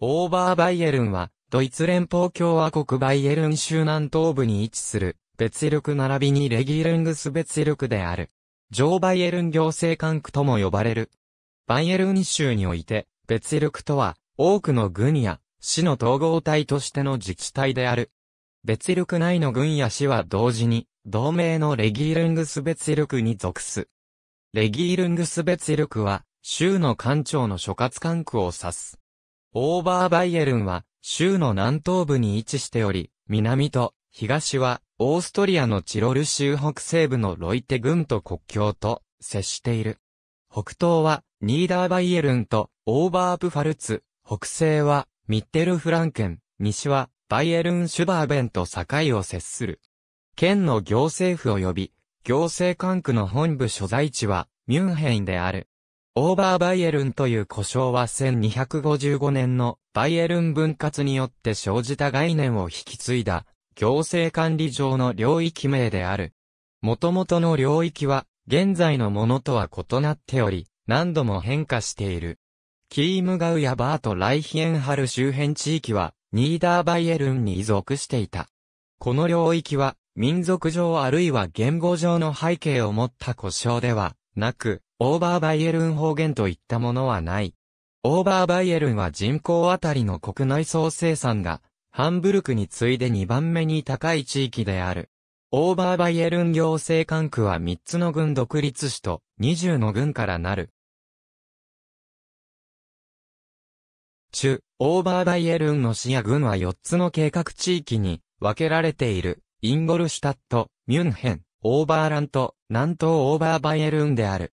オーバーバイエルンは、ドイツ連邦共和国バイエルン州南東部に位置する、別力並びにレギールングス別力である。上バイエルン行政管区とも呼ばれる。バイエルン州において、別力とは、多くの軍や、市の統合体としての自治体である。別力内の軍や市は同時に、同盟のレギールングス別力に属す。レギールングス別力は、州の官庁の所轄管区を指す。オーバーバイエルンは州の南東部に位置しており、南と東はオーストリアのチロル州北西部のロイテ郡と国境と接している。北東はニーダーバイエルンとオーバープファルツ、北西はミッテルフランケン、西はバイエルン・シュバーベンと境を接する。県の行政府及び行政管区の本部所在地はミュンヘインである。オーバーバイエルンという呼称は1255年のバイエルン分割によって生じた概念を引き継いだ行政管理上の領域名である。元々の領域は現在のものとは異なっており、何度も変化している。キームガウやバート・ライヒエンハル周辺地域はニーダーバイエルンに属していた。この領域は民族上あるいは言語上の背景を持った故障ではなく、オーバーバイエルン方言といったものはない。オーバーバイエルンは人口あたりの国内総生産が、ハンブルクに次いで2番目に高い地域である。オーバーバイエルン行政管区は3つの軍独立市と20の軍からなる。中、オーバーバイエルンの市や軍は4つの計画地域に分けられている。インゴルシュタット、ミュンヘン、オーバーラント、南東オーバーバイエルンである。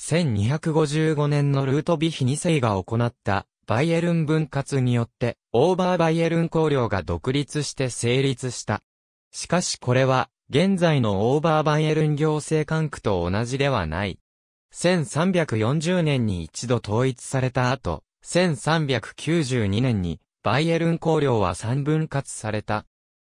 1255年のルートビヒ二世が行ったバイエルン分割によってオーバーバイエルン公領が独立して成立した。しかしこれは現在のオーバーバイエルン行政管区と同じではない。1340年に一度統一された後、1392年にバイエルン公領は三分割された。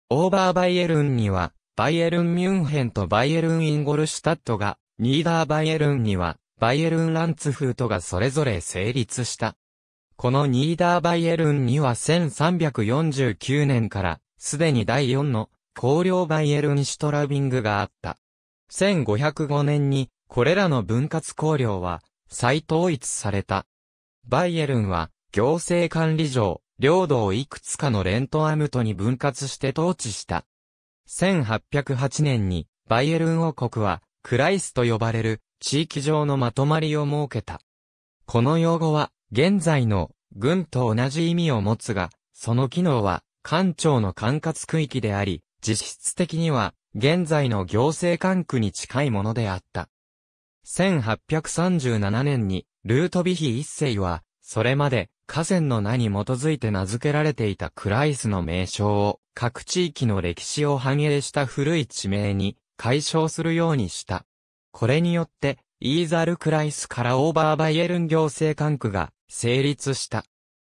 オーバーバイエルンには、バイエルンミュンヘンとバイエルンインゴルシュタットが、ニーダーバイエルンには、バイエルン・ランツフートがそれぞれ成立した。このニーダーバイエルンには1349年から、すでに第4の、公領バイエルン・シュトラビングがあった。1505年に、これらの分割公領は、再統一された。バイエルンは、行政管理上、領土をいくつかのレントアムトに分割して統治した。1808年に、バイエルン王国は、クライスと呼ばれる地域上のまとまりを設けた。この用語は、現在の軍と同じ意味を持つが、その機能は、官庁の管轄区域であり、実質的には、現在の行政管区に近いものであった。1837年に、ルートビヒ一世は、それまで、河川の名に基づいて名付けられていたクライスの名称を、各地域の歴史を反映した古い地名に解消するようにした。これによって、イーザル・クライスからオーバーバイエルン行政管区が成立した。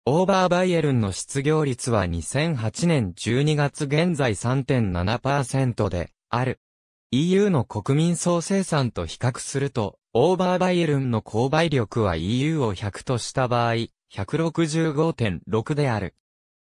オーバーバイエルンの失業率は2008年12月現在3.7%である。EU の国民総生産と比較すると、オーバーバイエルンの購買力は EU を100とした場合、165.6である。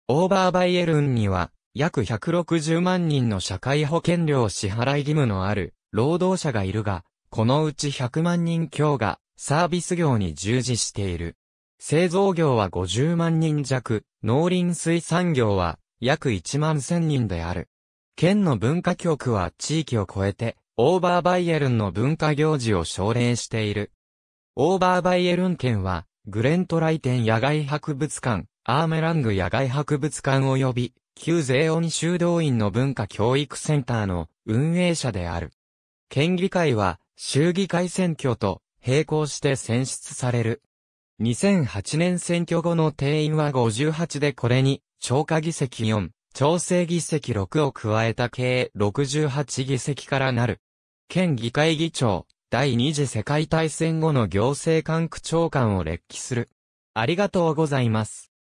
オーバーバイエルンには約160万人の社会保険料支払い義務のある労働者がいるが、このうち100万人強がサービス業に従事している。製造業は50万人弱、農林水産業は約1万1000人である。県の文化局は地域を超えて、オーバーバイエルンの文化行事を奨励している。オーバーバイエルン県は、グレントライテン野外博物館、アーメラング野外博物館及び、旧税音修道院の文化教育センターの運営者である。県議会は、衆議会選挙と並行して選出される。2008年選挙後の定員は58でこれに、超過議席4、調整議席6を加えた計68議席からなる。県議会議長、第二次世界大戦後の行政管区長官を列記する。ありがとうございます。